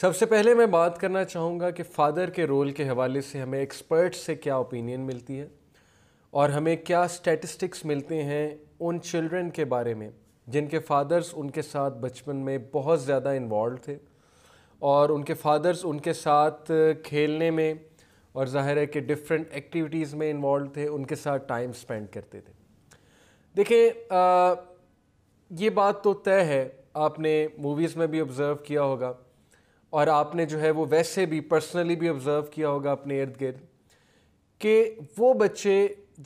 सबसे पहले मैं बात करना चाहूँगा कि फ़ादर के रोल के हवाले से हमें एक्सपर्ट से क्या ओपिनियन मिलती है और हमें क्या स्टैटिस्टिक्स मिलते हैं उन चिल्ड्रन के बारे में जिनके फ़ादर्स उनके साथ बचपन में बहुत ज़्यादा इन्वॉल्व थे और उनके फ़ादर्स उनके साथ खेलने में और ज़ाहिर है कि डिफरेंट एक्टिविटीज़ में इन्वॉल्व थे उनके साथ टाइम स्पेंड करते थे देखें ये बात तो तय है आपने मूवीज़ में भी ऑब्ज़र्व किया होगा और आपने जो है वो वैसे भी पर्सनली भी ऑब्ज़र्व किया होगा अपने इर्द गिर्द कि वो बच्चे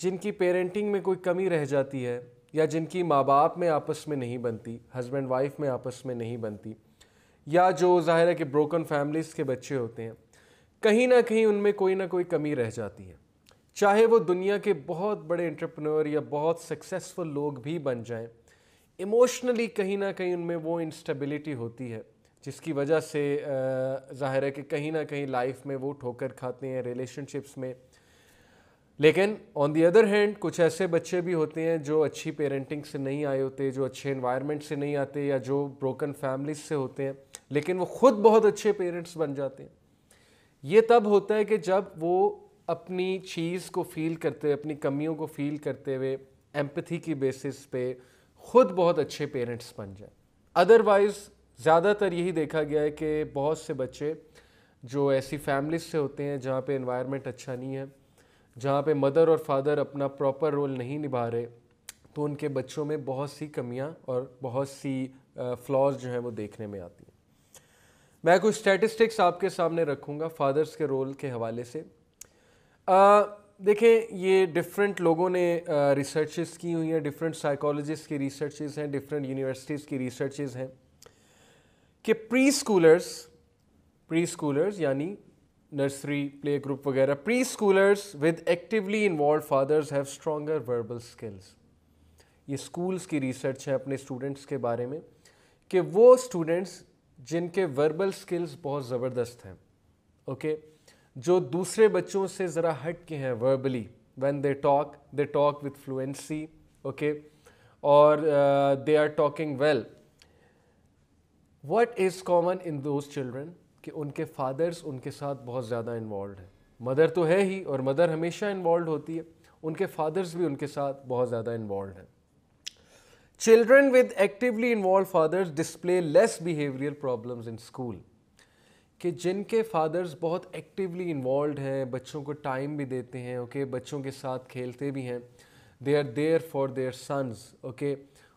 जिनकी पेरेंटिंग में कोई कमी रह जाती है या जिनकी माँ बाप में आपस में नहीं बनती हस्बैंड वाइफ में आपस में नहीं बनती या जो ज़ाहिर है कि ब्रोकन फैमिलीज़ के बच्चे होते हैं कहीं ना कहीं उनमें कोई ना कोई कमी रह जाती है चाहे वो दुनिया के बहुत बड़े इंटरप्रनोर या बहुत सक्सेसफुल लोग भी बन जाएं इमोशनली कहीं ना कहीं उनमें वो इंस्टेबिलिटी होती है जिसकी वजह से ज़ाहिर है कि कहीं ना कहीं लाइफ में वो ठोकर खाते हैं रिलेशनशिप्स में लेकिन ऑन दी अदर हैंड कुछ ऐसे बच्चे भी होते हैं जो अच्छी पेरेंटिंग से नहीं आए होते जो अच्छे इन्वायरमेंट से नहीं आते या जो ब्रोकन फैमिलीज से होते हैं लेकिन वो ख़ुद बहुत अच्छे पेरेंट्स बन जाते हैं ये तब होता है कि जब वो अपनी चीज़ को फील करते हुए अपनी कमियों को फील करते हुए एम्पथी की बेसिस पे ख़ुद बहुत अच्छे पेरेंट्स बन जाए अदरवाइज़ ज़्यादातर यही देखा गया है कि बहुत से बच्चे जो ऐसी फैमिलीज से होते हैं जहाँ पे इन्वायरमेंट अच्छा नहीं है जहाँ पे मदर और फादर अपना प्रॉपर रोल नहीं निभा रहे तो उनके बच्चों में बहुत सी कमियाँ और बहुत सी फ्लॉज जो हैं वो देखने में आती हैं मैं कुछ स्टैटिस्टिक्स आपके सामने रखूँगा फादर्स के रोल के हवाले से देखें ये डिफरेंट लोगों ने रिसर्चेस की हुई हैं डिफरेंट साइकोलॉजिस्ट की रिसर्चेस हैं डिफरेंट यूनिवर्सिटीज़ की रिसर्चेस हैं कि प्री स्कूलर्स प्री स्कूलर्स यानी नर्सरी प्ले ग्रुप वगैरह preschoolers with actively involved fathers have stronger verbal skills ये स्कूल्स की रिसर्च है अपने स्टूडेंट्स के बारे में कि वो स्टूडेंट्स जिनके वर्बल स्किल्स बहुत ज़बरदस्त हैं ओके okay? जो दूसरे बच्चों से ज़रा हट के हैं verbally when they talk they talk with fluency okay और they are talking well what is common in those children कि उनके फादर्स उनके साथ बहुत ज़्यादा इन्वॉल्व हैं मदर तो है ही और मदर हमेशा इन्वॉल्व होती है उनके फादर्स भी उनके साथ बहुत ज़्यादा इन्वॉल्व हैं children with actively involved fathers display less behaviour problems in school कि जिनके फादर्स बहुत एक्टिवली इन्वॉल्व हैं बच्चों को टाइम भी देते हैं ओके okay? बच्चों के साथ खेलते भी हैं they are there for their sons okay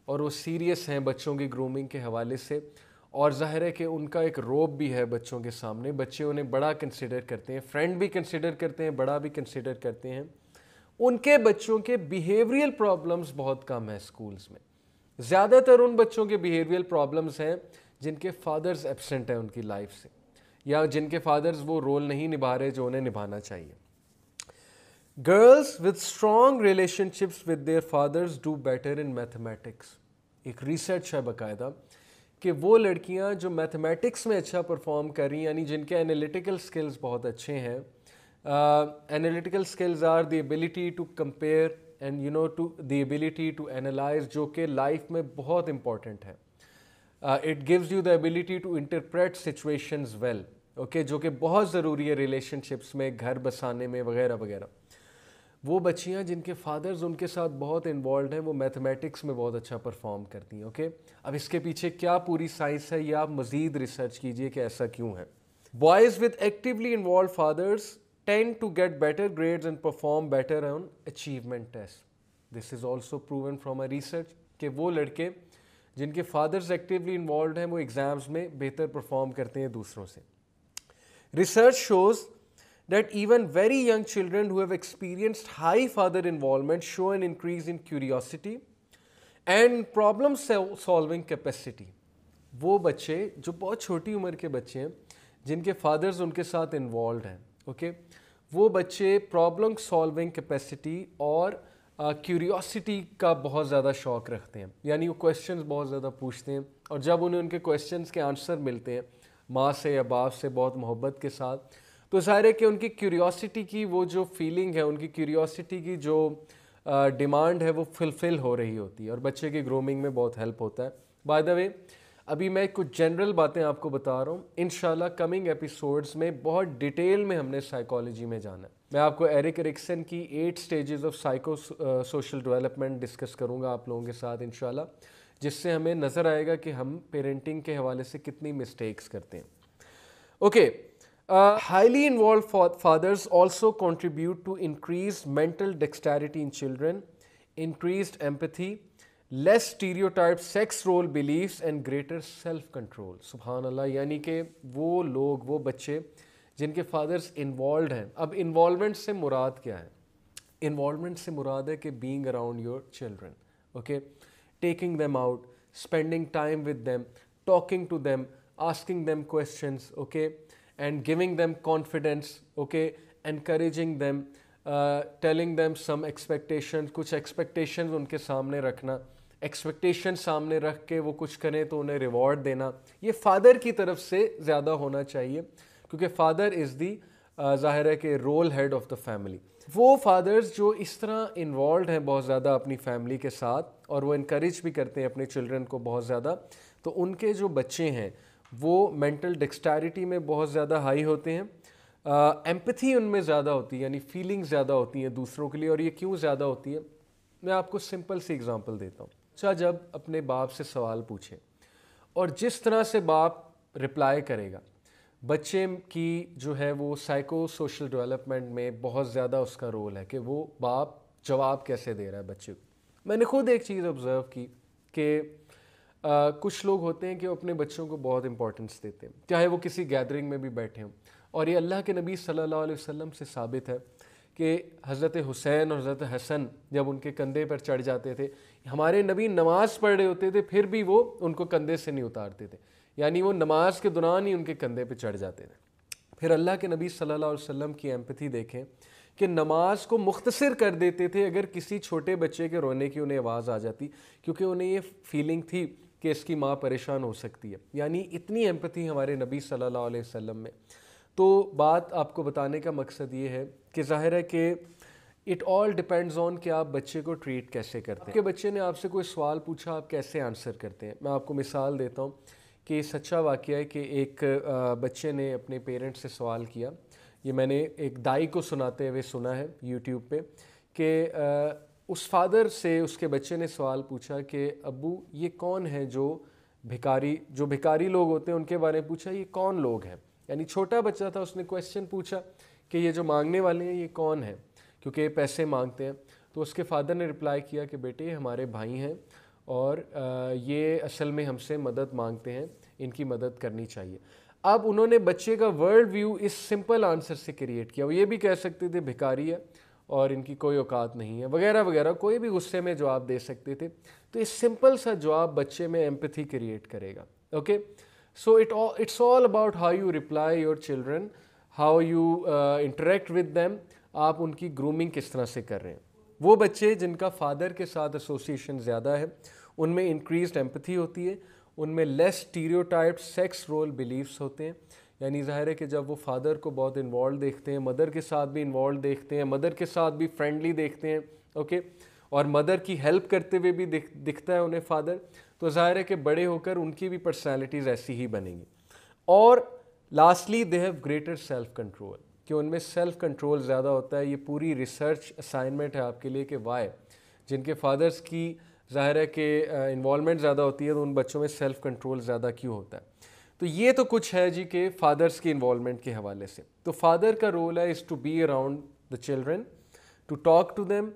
और वो सीरियस हैं बच्चों की ग्रूमिंग के हवाले से और ज़ाहिर है कि उनका एक रोब भी है बच्चों के सामने बच्चे उन्हें बड़ा कंसिडर करते हैं फ्रेंड भी कंसिडर करते हैं बड़ा भी कंसिडर करते हैं उनके बच्चों के बिहेवियल प्रॉब्लम्स बहुत कम है स्कूल्स में ज़्यादातर उन बच्चों के बिहेवियल प्रॉब्लम्स हैं जिनके फादर्स एबसेंट हैं उनकी लाइफ से या जिनके फादर्स वो रोल नहीं निभा रहे जो उन्हें निभाना चाहिए girls with strong relationships with their fathers do better in mathematics एक रिसर्च है बाकायदा कि वो लड़कियां जो मैथमेटिक्स में अच्छा परफॉर्म कर रही हैं यानी जिनके एनालिटिकल स्किल्स बहुत अच्छे हैं analytical skills are the ability to compare and you know to the ability to analyse जो कि लाइफ में बहुत इम्पॉर्टेंट है it gives you the ability to interpret situations well okay जो कि बहुत ज़रूरी है रिलेशनशिप्स में घर बसाने में वगैरह वगैरह वो बच्चियाँ जिनके फादर्स उनके साथ बहुत इन्वॉल्व हैं वो मैथमेटिक्स में बहुत अच्छा परफॉर्म करती हैं ओके अब इसके पीछे क्या पूरी साइंस है या आप मज़ीद रिसर्च कीजिए कि ऐसा क्यों है boys with actively involved fathers tend to get better grades and perform better on achievement test this is also proven from a research कि वो लड़के जिनके फादर्स एक्टिवली इन्वॉल्व हैं वो एग्ज़ाम्स में बेहतर परफॉर्म करते हैं दूसरों से research shows that even very young children who have experienced high father involvement show an increase in curiosity and problem solving capacity. वो बच्चे जो बहुत छोटी उम्र के बच्चे हैं जिनके फादर्स उनके साथ इन्वॉल्व हैं ओके वो बच्चे प्रॉब्लम सॉल्विंग कैपेसिटी और क्यूरियोसिटी uh, का बहुत ज़्यादा शौक रखते हैं यानी वो क्वेश्चन बहुत ज़्यादा पूछते हैं और जब उन्हें उनके क्वेश्चन के आंसर मिलते हैं माँ से या बाप से बहुत मोहब्बत के साथ तो जाहिर है कि उनकी क्यूरियोसिटी की वो जो फीलिंग है उनकी क्यूरियोसिटी की जो डिमांड है वो फुलफ़िल हो रही होती है और बच्चे की ग्रोमिंग में बहुत हेल्प होता है बाय द वे अभी मैं कुछ जनरल बातें आपको बता रहा हूँ इन कमिंग एपिसोड्स में बहुत डिटेल में हमने साइकोलॉजी में जाना है मैं आपको एरिक एरिक्सन की eight stages of psychosocial development discuss करूँगा आप लोगों के साथ इन जिससे हमें नज़र आएगा कि हम पेरेंटिंग के हवाले से कितनी मिस्टेक्स करते हैं okay okay, Uh, Highly involved fathers also contribute to increased mental dexterity in children, increased empathy, less stereotyped sex role beliefs, and greater self control. Subhanallah, yani ke wo log, wo bache, jinke fathers involved hain. Ab involvement se murad kya hai? Involvement se murad hai ke being around your children, okay? Taking them out, spending time with them, talking to them, asking them questions, okay? and giving them confidence okay encouraging them telling them some expectation कुछ expectation उनके सामने रखना expectation सामने रख के वो कुछ करें तो उन्हें रिवॉर्ड देना ये फादर की तरफ से ज़्यादा होना चाहिए क्योंकि फादर इज़ दी ज़ाहिर है कि role head of the family वो फादर्स जो इस तरह इन्वॉल्व हैं बहुत ज़्यादा अपनी फैमिली के साथ और वो इनक्रेज भी करते हैं अपने चिल्ड्रन को बहुत ज़्यादा तो उनके जो बच्चे हैं वो मेंटल डेक्सटैरिटी में बहुत ज़्यादा हाई होते हैं एम्पथी उनमें ज़्यादा होती है यानी फीलिंग ज़्यादा होती हैं दूसरों के लिए और ये क्यों ज़्यादा होती है मैं आपको सिंपल सी एग्ज़ाम्पल देता हूँ अच्छा जब अपने बाप से सवाल पूछे और जिस तरह से बाप रिप्लाई करेगा बच्चे की जो है वो साइको सोशल डेवलपमेंट में बहुत ज़्यादा उसका रोल है कि वो बाप जवाब कैसे दे रहा है बच्चे को मैंने खुद एक चीज़ ऑब्ज़र्व की कि कुछ लोग होते हैं कि वो अपने बच्चों को बहुत इंपॉर्टेंस देते हैं चाहे वो किसी गैदरिंग में भी बैठे हों और ये अल्लाह के नबी सल्लल्लाहु अलैहि वसल्लम से साबित है कि हज़रत हुसैन और हज़रत हसन जब उनके कंधे पर चढ़ जाते थे हमारे नबी नमाज़ पढ़ रहे होते थे फिर भी वो उनको कंधे से नहीं उतारते थे यानी वो नमाज के दौरान ही उनके कंधे पर चढ़ जाते थे फिर अल्लाह के नबी सल्लल्लाहु अलैहि वसल्लम की एम्पथी देखें कि नमाज को मुख्तसर कर देते थे अगर किसी छोटे बच्चे के रोने की उन्हें आवाज़ आ जाती क्योंकि उन्हें ये फीलिंग थी कि इसकी माँ परेशान हो सकती है यानी इतनी एम्पति हमारे नबी सल्लल्लाहु अलैहि वसल्लम में तो बात आपको बताने का मकसद ये है कि जाहिर है कि इट ऑल डिपेंड्स ऑन कि आप बच्चे को ट्रीट कैसे करते हैं कि बच्चे ने आपसे कोई सवाल पूछा आप कैसे आंसर करते हैं मैं आपको मिसाल देता हूँ कि सच्चा वाक़ है कि एक बच्चे ने अपने पेरेंट्स से सवाल किया ये मैंने एक दाई को सुनाते हुए सुना है यूट्यूब पे कि उस फादर से उसके बच्चे ने सवाल पूछा कि अबू ये कौन है जो भिकारी जो भिकारी लोग होते हैं उनके बारे में पूछा ये कौन लोग हैं यानी छोटा बच्चा था उसने क्वेश्चन पूछा कि ये जो मांगने वाले हैं ये कौन है क्योंकि पैसे मांगते हैं तो उसके फादर ने रिप्लाई किया कि बेटे ये हमारे भाई हैं और ये असल में हमसे मदद मांगते हैं इनकी मदद करनी चाहिए अब उन्होंने बच्चे का वर्ल्ड व्यू इस सिंपल आंसर से क्रिएट किया वो ये भी कह सकते थे भिकारी है और इनकी कोई औकात नहीं है वगैरह वगैरह कोई भी गुस्से में जवाब दे सकते थे तो ये सिंपल सा जवाब बच्चे में एम्पथी क्रिएट करेगा okay so it it's all about how you reply your children how you interact with them आप उनकी ग्रूमिंग किस तरह से कर रहे हैं वो बच्चे जिनका फादर के साथ एसोसिएशन ज़्यादा है उनमें इंक्रीज एम्पथी होती है उनमें less stereotype sex role beliefs होते हैं यानी ज़ाहिर है कि जब वो फादर को बहुत इन्वॉल्व देखते हैं मदर के साथ भी इन्वॉल्व देखते हैं मदर के साथ भी फ्रेंडली देखते हैं ओके और मदर की हेल्प करते हुए भी दिख दिखता है उन्हें फादर तो ज़ाहिर है कि बड़े होकर उनकी भी पर्सनैलिटीज़ ऐसी ही बनेंगी और lastly they have greater self control कि उनमें सेल्फ कंट्रोल ज़्यादा होता है ये पूरी रिसर्च असाइनमेंट है आपके लिए कि वाई जिनके फादर्स की ज़ाहिर है कि इन्वॉलमेंट ज़्यादा होती है तो उन बच्चों में सेल्फ कंट्रोल ज़्यादा क्यों होता है तो ये तो कुछ है जी के फादर्स के इन्वॉलमेंट के हवाले से तो फादर का रोल है is to be around the children to talk to them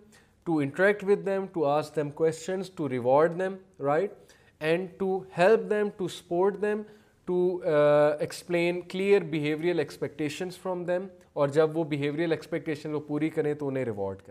to interact with them to ask them question to reward them right and to help them to support them to explain clear behavioural expectations from them और जब वो behavioural expectation वो पूरी करें तो उन्हें reward करें